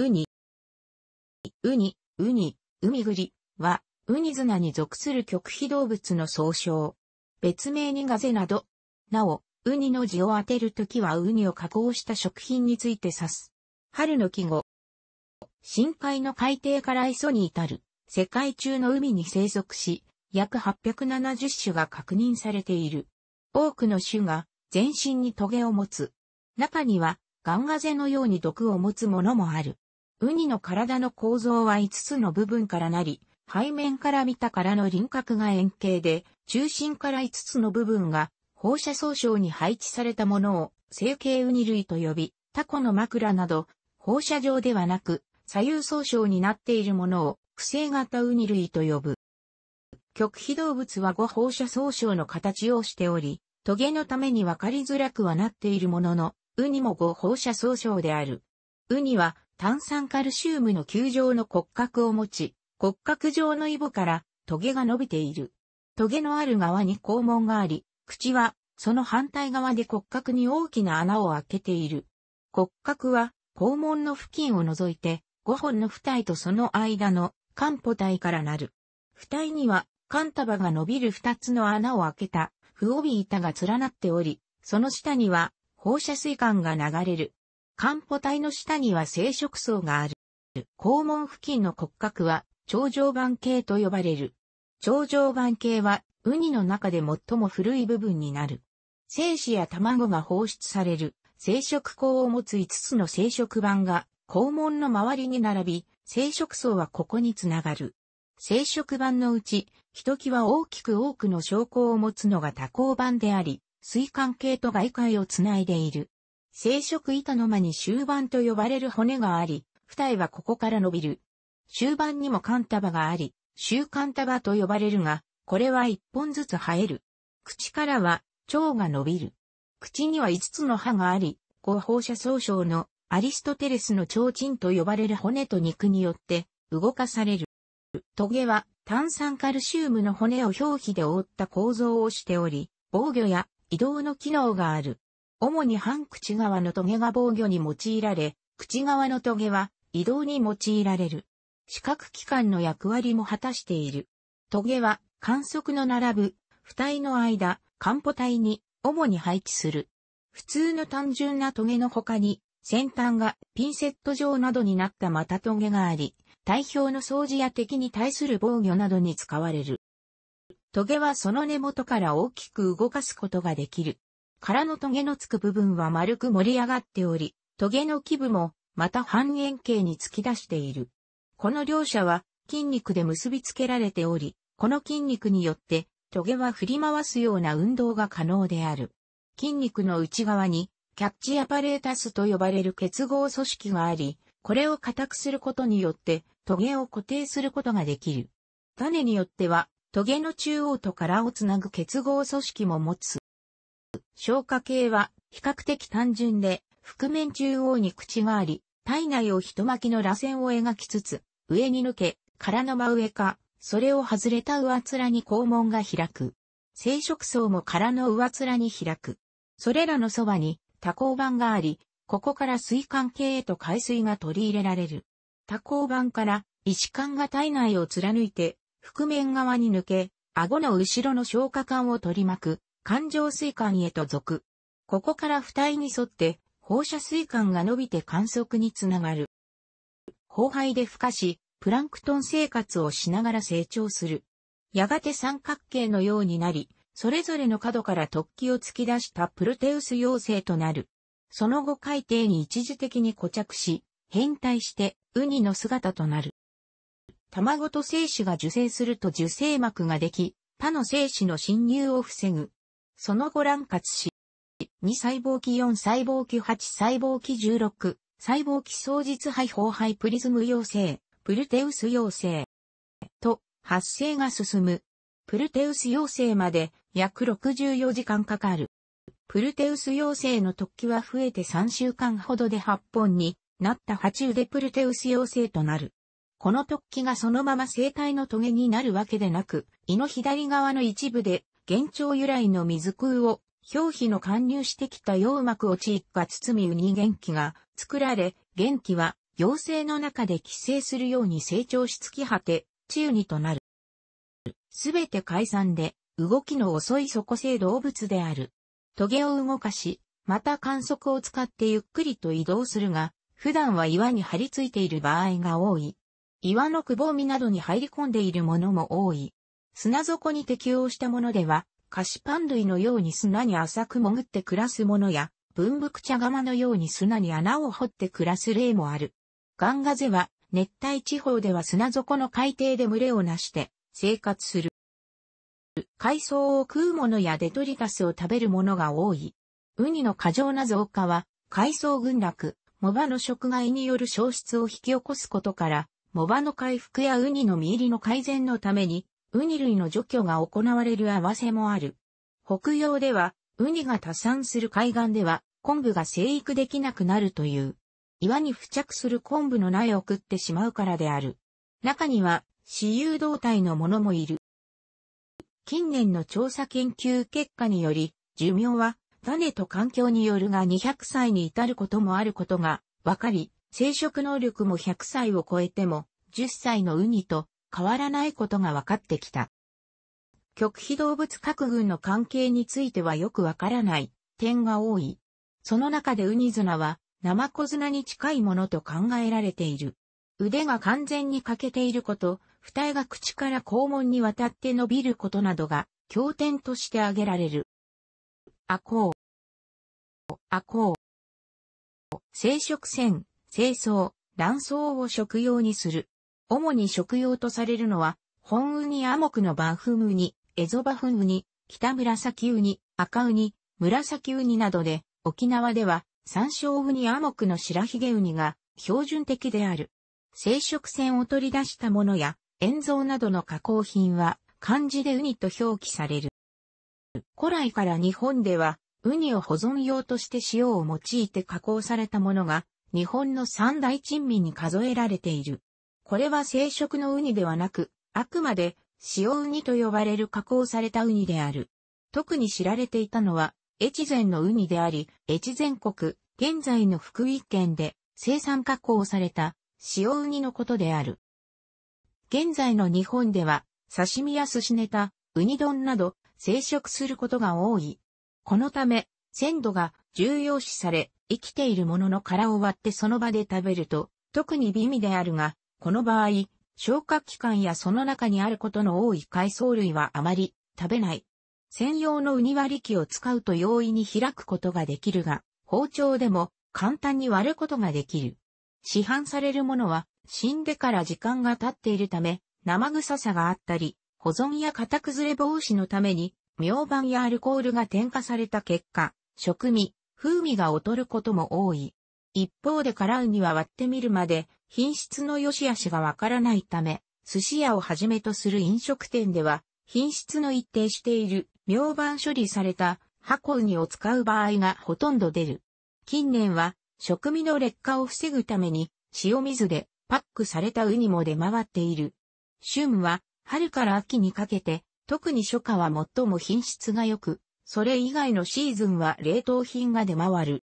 ウニ、ウニ、ウニ、ウミグリは、ウニナに属する極秘動物の総称。別名にガゼなど。なお、ウニの字を当てるときはウニを加工した食品について指す。春の季語。深海の海底から磯に至る、世界中の海に生息し、約870種が確認されている。多くの種が全身にトゲを持つ。中には、ガンガゼのように毒を持つものもある。ウニの体の構造は5つの部分からなり、背面から見たからの輪郭が円形で、中心から5つの部分が放射総称に配置されたものを成形ウニ類と呼び、タコの枕など放射状ではなく左右総称になっているものを不正型ウニ類と呼ぶ。極秘動物は5放射総称の形をしており、トゲのために分かりづらくはなっているものの、ウニも5放射総称である。ウニは炭酸カルシウムの球状の骨格を持ち、骨格状のイボからトゲが伸びている。トゲのある側に肛門があり、口はその反対側で骨格に大きな穴を開けている。骨格は肛門の付近を除いて5本の二体とその間の肝歩体からなる。二体には肝束が伸びる二つの穴を開けた、不帯板が連なっており、その下には放射水管が流れる。漢歩体の下には生殖層がある。肛門付近の骨格は、頂上板系と呼ばれる。頂上板系は、ウニの中で最も古い部分になる。精子や卵が放出される、生殖口を持つ5つの生殖板が、肛門の周りに並び、生殖層はここにつながる。生殖板のうち、ひときわ大きく多くの証拠を持つのが多孔板であり、水管系と外界をつないでいる。生殖板の間に終盤と呼ばれる骨があり、二重はここから伸びる。終盤にも間束があり、終間束と呼ばれるが、これは一本ずつ生える。口からは、腸が伸びる。口には五つの歯があり、後放射総称のアリストテレスの腸腎と呼ばれる骨と肉によって動かされる。トゲは炭酸カルシウムの骨を表皮で覆った構造をしており、防御や移動の機能がある。主に半口側のトゲが防御に用いられ、口側のトゲは移動に用いられる。視覚器官の役割も果たしている。トゲは観測の並ぶ、二体の間、漢歩体に主に配置する。普通の単純なトゲの他に、先端がピンセット状などになったまたトゲがあり、体表の掃除や敵に対する防御などに使われる。トゲはその根元から大きく動かすことができる。殻の棘のつく部分は丸く盛り上がっており、棘の基部もまた半円形に突き出している。この両者は筋肉で結びつけられており、この筋肉によって棘は振り回すような運動が可能である。筋肉の内側にキャッチアパレータスと呼ばれる結合組織があり、これを固くすることによって棘を固定することができる。種によっては棘の中央と殻をつなぐ結合組織も持つ。消化系は比較的単純で、腹面中央に口があり、体内を一巻きの螺旋を描きつつ、上に抜け、殻の真上か、それを外れた上面に肛門が開く。生殖層も殻の上面に開く。それらのそばに多孔板があり、ここから水管系へと海水が取り入れられる。多孔板から石管が体内を貫いて、腹面側に抜け、顎の後ろの消化管を取り巻く、環状水管へと続ここから付帯に沿って放射水管が伸びて観測につながる。後輩で孵化し、プランクトン生活をしながら成長する。やがて三角形のようになり、それぞれの角から突起を突き出したプルテウス妖精となる。その後海底に一時的に固着し、変態してウニの姿となる。卵と精子が受精すると受精膜ができ、他の精子の侵入を防ぐその後乱活し、2細胞期4細胞期8細胞期16、細胞期総実肺胞肺プリズム陽性、プルテウス陽性、と発生が進む。プルテウス陽性まで約64時間かかる。プルテウス陽性の突起は増えて3週間ほどで8本になった8腕プルテウス陽性となる。この突起がそのまま生体の棘になるわけでなく、胃の左側の一部で現状由来の水空を表皮の貫入してきた羊膜を地域が包みウニ元気が作られ、元気は行精の中で寄生するように成長し突き果て、治癒にとなる。すべて解散で、動きの遅い底性動物である。トゲを動かし、また観測を使ってゆっくりと移動するが、普段は岩に張り付いている場合が多い。岩のくぼみなどに入り込んでいるものも多い。砂底に適応したものでは、菓子パン類のように砂に浅く潜って暮らすものや、文福茶釜のように砂に穴を掘って暮らす例もある。ガンガゼは熱帯地方では砂底の海底で群れをなして生活する。海藻を食うものやデトリタスを食べるものが多い。ウニの過剰な増加は海藻群落、藻場の食害による消失を引き起こすことから、藻場の回復やウニの身入りの改善のためにウニ類の除去が行われる合わせもある。北洋では、ウニが多産する海岸では、昆布が生育できなくなるという。岩に付着する昆布の苗を食ってしまうからである。中には、私有動態のものもいる。近年の調査研究結果により、寿命は種と環境によるが200歳に至ることもあることが分かり、生殖能力も100歳を超えても10歳のウニと変わらないことが分かってきた。極秘動物各軍の関係についてはよくわからない点が多い。その中でウニズナはナマコナに近いものと考えられている。腕が完全に欠けていること、二重が口から肛門に渡って伸びることなどが経典として挙げられる。アコウ。アコウ。生殖腺、清掃、卵巣を食用にする。主に食用とされるのは、本ウニアモクのバフムウニ、エゾバフムウニ、北紫ウニ、赤ウニ、紫ウニなどで、沖縄では、山椒ウニアモクの白ひげウニが標準的である。生殖腺を取り出したものや、塩蔵などの加工品は、漢字でウニと表記される。古来から日本では、ウニを保存用として塩を用いて加工されたものが、日本の三大珍味に数えられている。これは生食のウニではなく、あくまで塩ウニと呼ばれる加工されたウニである。特に知られていたのは、越前のウニであり、越前国、現在の福井県で生産加工された塩ウニのことである。現在の日本では、刺身や寿司ネタ、ウニ丼など生食することが多い。このため、鮮度が重要視され、生きているものの殻を割ってその場で食べると、特に美味であるが、この場合、消化器官やその中にあることの多い海藻類はあまり食べない。専用のウニ割り器を使うと容易に開くことができるが、包丁でも簡単に割ることができる。市販されるものは死んでから時間が経っているため、生臭さがあったり、保存や型崩れ防止のために、明板やアルコールが添加された結果、食味、風味が劣ることも多い。一方で辛ウニは割ってみるまで、品質の良し悪しがわからないため、寿司屋をはじめとする飲食店では、品質の一定している、明板処理された、箱ウニを使う場合がほとんど出る。近年は、食味の劣化を防ぐために、塩水でパックされたウニも出回っている。旬は、春から秋にかけて、特に初夏は最も品質が良く、それ以外のシーズンは冷凍品が出回る。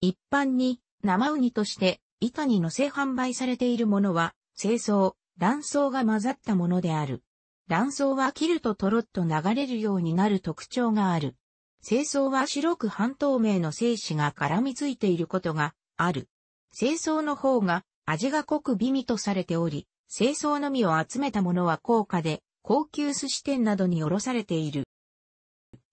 一般に、生ウニとして板に乗せ販売されているものは、清掃、卵巣が混ざったものである。卵巣は切るととろっと流れるようになる特徴がある。清掃は白く半透明の精子が絡みついていることがある。清掃の方が味が濃く美味とされており、清掃のみを集めたものは高価で、高級寿司店などに卸されている。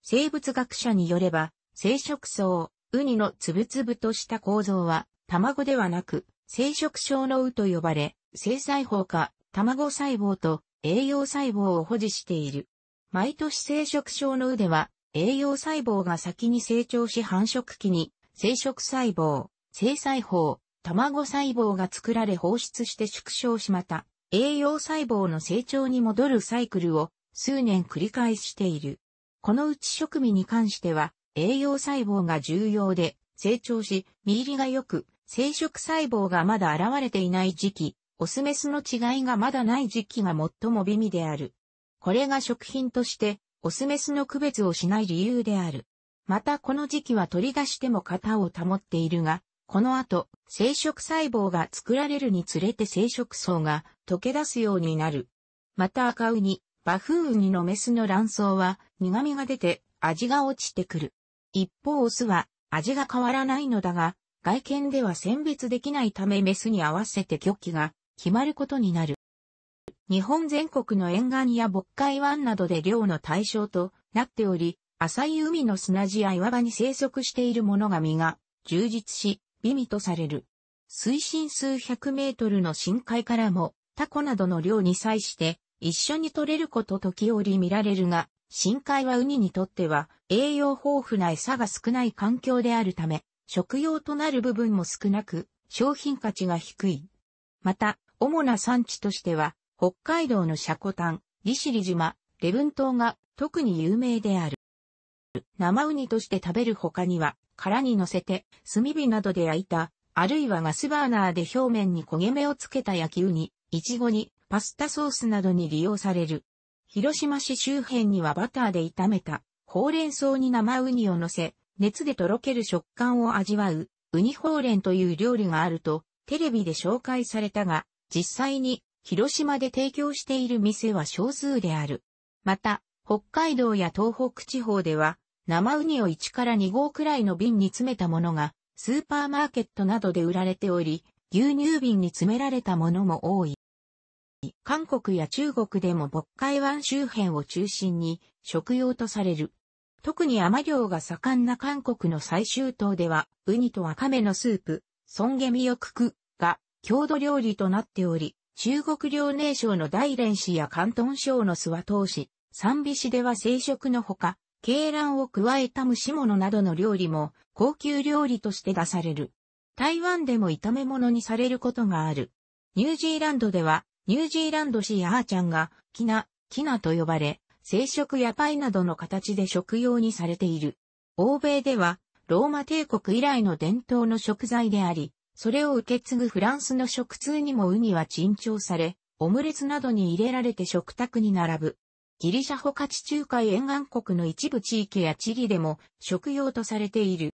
生物学者によれば、生殖層、ウニのつぶつぶとした構造は、卵ではなく、生殖症のうと呼ばれ、生細胞か卵細胞と栄養細胞を保持している。毎年生殖症のうでは、栄養細胞が先に成長し繁殖期に、生殖細胞、生細胞、卵細胞が作られ放出して縮小しまた、栄養細胞の成長に戻るサイクルを数年繰り返している。このうち食味に関しては、栄養細胞が重要で、成長し、身入りが良く、生殖細胞がまだ現れていない時期、オスメスの違いがまだない時期が最も美味である。これが食品として、オスメスの区別をしない理由である。またこの時期は取り出しても型を保っているが、この後、生殖細胞が作られるにつれて生殖層が溶け出すようになる。また赤ウニ、バフンウニのメスの卵巣は苦味が出て味が落ちてくる。一方オスは味が変わらないのだが、外見では選別できないためメスに合わせて拒否が決まることになる。日本全国の沿岸や渤海湾などで漁の対象となっており、浅い海の砂地や岩場に生息しているものが身が充実し、美味とされる。水深数百メートルの深海からも、タコなどの漁に際して一緒に取れること時折見られるが、深海はウニにとっては栄養豊富な餌が少ない環境であるため、食用となる部分も少なく、商品価値が低い。また、主な産地としては、北海道のシャコタン、利尻島、礼文島が特に有名である。生ウニとして食べる他には、殻に乗せて炭火などで焼いた、あるいはガスバーナーで表面に焦げ目をつけた焼きウニ、イチゴにパスタソースなどに利用される。広島市周辺にはバターで炒めた、ほうれん草に生ウニを乗せ、熱でとろける食感を味わう、ウニホーレンという料理があると、テレビで紹介されたが、実際に、広島で提供している店は少数である。また、北海道や東北地方では、生ウニを1から2号くらいの瓶に詰めたものが、スーパーマーケットなどで売られており、牛乳瓶に詰められたものも多い。韓国や中国でも北海湾周辺を中心に食用とされる。特に甘漁が盛んな韓国の最終島では、ウニとワカメのスープ、ソンゲミヨククが郷土料理となっており、中国遼年省の大連市や関東省の諏訪島市、三美市では生食のほか、鶏卵を加えた蒸し物などの料理も高級料理として出される。台湾でも炒め物にされることがある。ニュージーランドでは、ニュージーランド市やアーちゃんが、キナ、キナと呼ばれ、生食やパイなどの形で食用にされている。欧米では、ローマ帝国以来の伝統の食材であり、それを受け継ぐフランスの食通にもウニは珍重され、オムレツなどに入れられて食卓に並ぶ。ギリシャホカ地中海沿岸国の一部地域や地理でも食用とされている。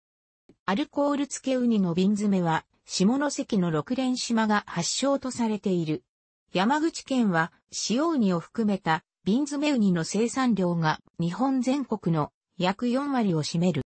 アルコール漬けウニの瓶詰めは、下関の六連島が発祥とされている。山口県は、塩ウニを含めた瓶詰めウニの生産量が日本全国の約4割を占める。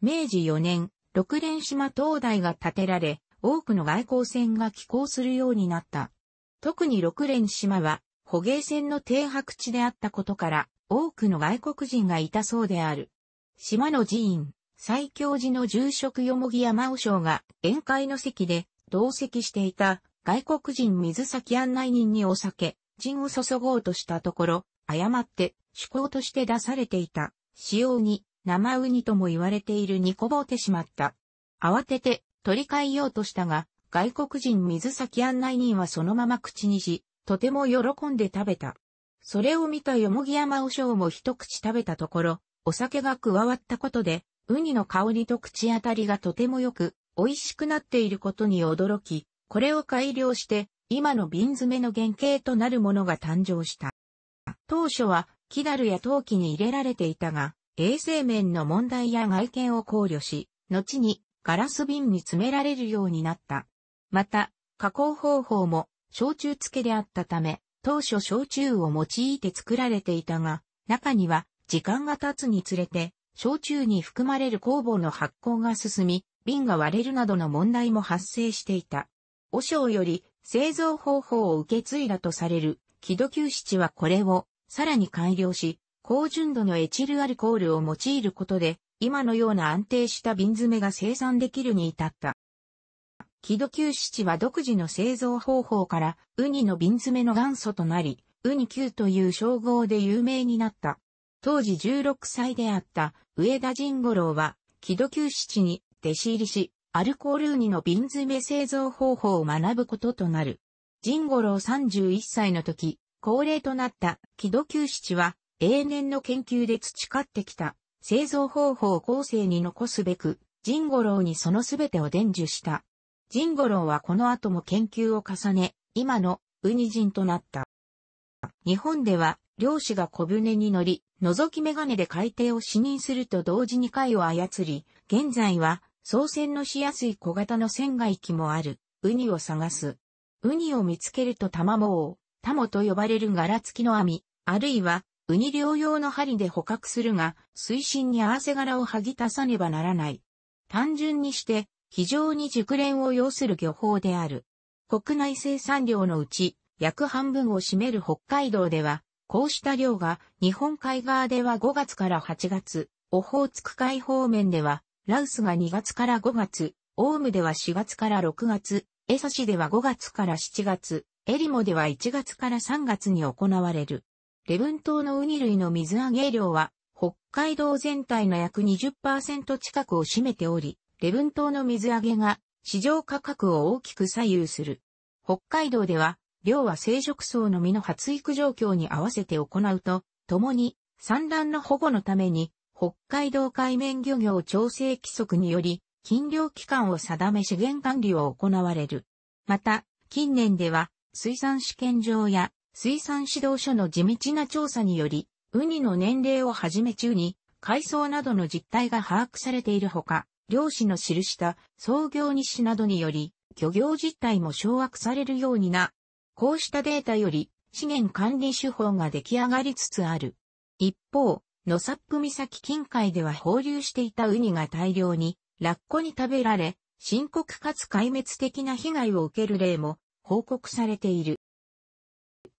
明治4年、六連島灯台が建てられ、多くの外交船が寄港するようになった。特に六連島は捕鯨船の停泊地であったことから、多くの外国人がいたそうである。島の寺院、最強寺の住職よもぎ山尾将が宴会の席で同席していた外国人水先案内人にお酒、陣を注ごうとしたところ、誤って趣向として出されていた、仕様に生ウニとも言われている煮こぼってしまった。慌てて取り替えようとしたが、外国人水先案内人はそのまま口にし、とても喜んで食べた。それを見たよもぎ山おしょうも一口食べたところ、お酒が加わったことで、ウニの香りと口当たりがとても良く、美味しくなっていることに驚き、これを改良して、今の瓶詰めの原型となるものが誕生した。当初は、木樽や陶器に入れられていたが、衛生面の問題や外見を考慮し、後にガラス瓶に詰められるようになった。また、加工方法も焼酎漬けであったため、当初焼酎を用いて作られていたが、中には時間が経つにつれて、焼酎に含まれる酵母の発酵が進み、瓶が割れるなどの問題も発生していた。和尚より製造方法を受け継いだとされる、木戸九七はこれを、さらに改良し、高純度のエチルアルコールを用いることで、今のような安定した瓶詰めが生産できるに至った。木戸九七は独自の製造方法から、ウニの瓶詰めの元祖となり、ウニ九という称号で有名になった。当時16歳であった上田仁五郎は、木戸九七に弟子入りし、アルコールウニの瓶詰め製造方法を学ぶこととなる。神五郎31歳の時、高齢となった木戸九七は、永年の研究で培ってきた製造方法を後世に残すべく、神五郎にそのすべてを伝授した。神五郎はこの後も研究を重ね、今のウニ人となった。日本では、漁師が小舟に乗り、覗き眼鏡で海底を視認すると同時に貝を操り、現在は操船のしやすい小型の船外機もある、ウニを探す。ウニを見つけると卵を、タモと呼ばれる柄付きの網、あるいは、ウニ両用の針で捕獲するが、水深に合わせ柄を剥ぎ足さねばならない。単純にして、非常に熟練を要する漁法である。国内生産量のうち、約半分を占める北海道では、こうした量が、日本海側では5月から8月、オホーツク海方面ではラウスが2月から5月、オウムでは4月から6月、エサシでは5月から7月、エリモでは1月から3月に行われる。礼文島のウニ類の水揚げ量は、北海道全体の約20%近くを占めており、礼文島の水揚げが市場価格を大きく左右する。北海道では、量は生殖層の実の発育状況に合わせて行うと、共に産卵の保護のために北海道海面漁業調整規則により、禁漁期間を定め資源管理を行われる。また、近年では、水産試験場や水産指導所の地道な調査により、ウニの年齢をはじめ中に、海藻などの実態が把握されているほか、漁師の記した創業日誌などにより、漁業実態も掌握されるようにな、こうしたデータより資源管理手法が出来上がりつつある。一方、野サップ岬近海では放流していたウニが大量にラッコに食べられ、深刻かつ壊滅的な被害を受ける例も報告されている。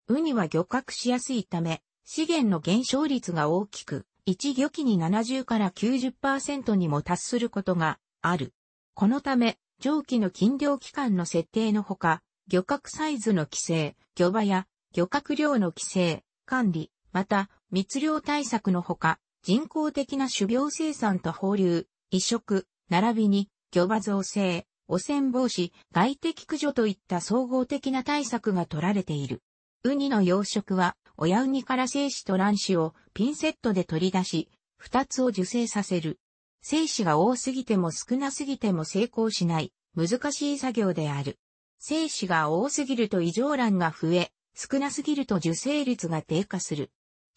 ウニは漁獲しやすいため、資源の減少率が大きく、一漁期に70から90%にも達することがある。このため、上記の禁漁期間の設定のほか、漁獲サイズの規制、漁場や漁獲量の規制、管理、また密漁対策のほか、人工的な種苗生産と放流、移植、並びに漁場造成、汚染防止、外敵駆除といった総合的な対策が取られている。ウニの養殖は、親ウニから精子と卵子をピンセットで取り出し、二つを受精させる。精子が多すぎても少なすぎても成功しない、難しい作業である。精子が多すぎると異常卵が増え、少なすぎると受精率が低下する。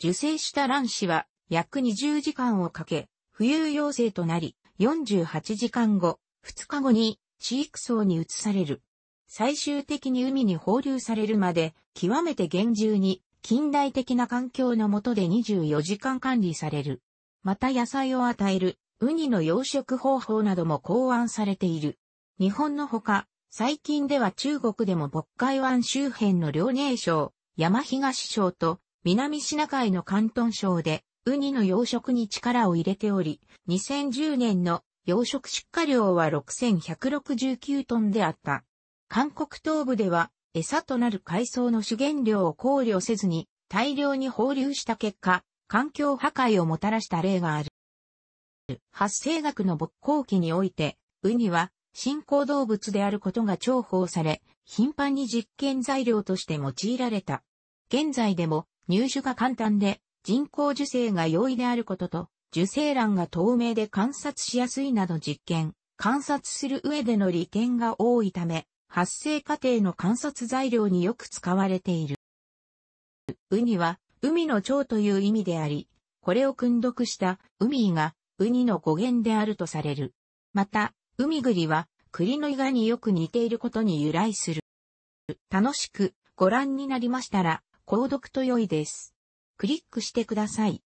受精した卵子は約20時間をかけ、浮遊幼生となり、48時間後、2日後に飼育層に移される。最終的に海に放流されるまで、極めて厳重に、近代的な環境の下で24時間管理される。また野菜を与える、ウニの養殖方法なども考案されている。日本のほか、最近では中国でも北海湾周辺の遼寧省、山東省と南シナ海の関東省で、ウニの養殖に力を入れており、2010年の養殖出荷量は6169トンであった。韓国東部では、餌となる海藻の資源量を考慮せずに、大量に放流した結果、環境破壊をもたらした例がある。発生学の勃興期において、ウニは新行動物であることが重宝され、頻繁に実験材料として用いられた。現在でも入手が簡単で、人工受精が容易であることと、受精卵が透明で観察しやすいなど実験、観察する上での利点が多いため、発生過程の観察材料によく使われている。ウニは、海の蝶という意味であり、これを訓読したウミがウニの語源であるとされる。また、海栗は栗のイガによく似ていることに由来する。楽しくご覧になりましたら、購読と良いです。クリックしてください。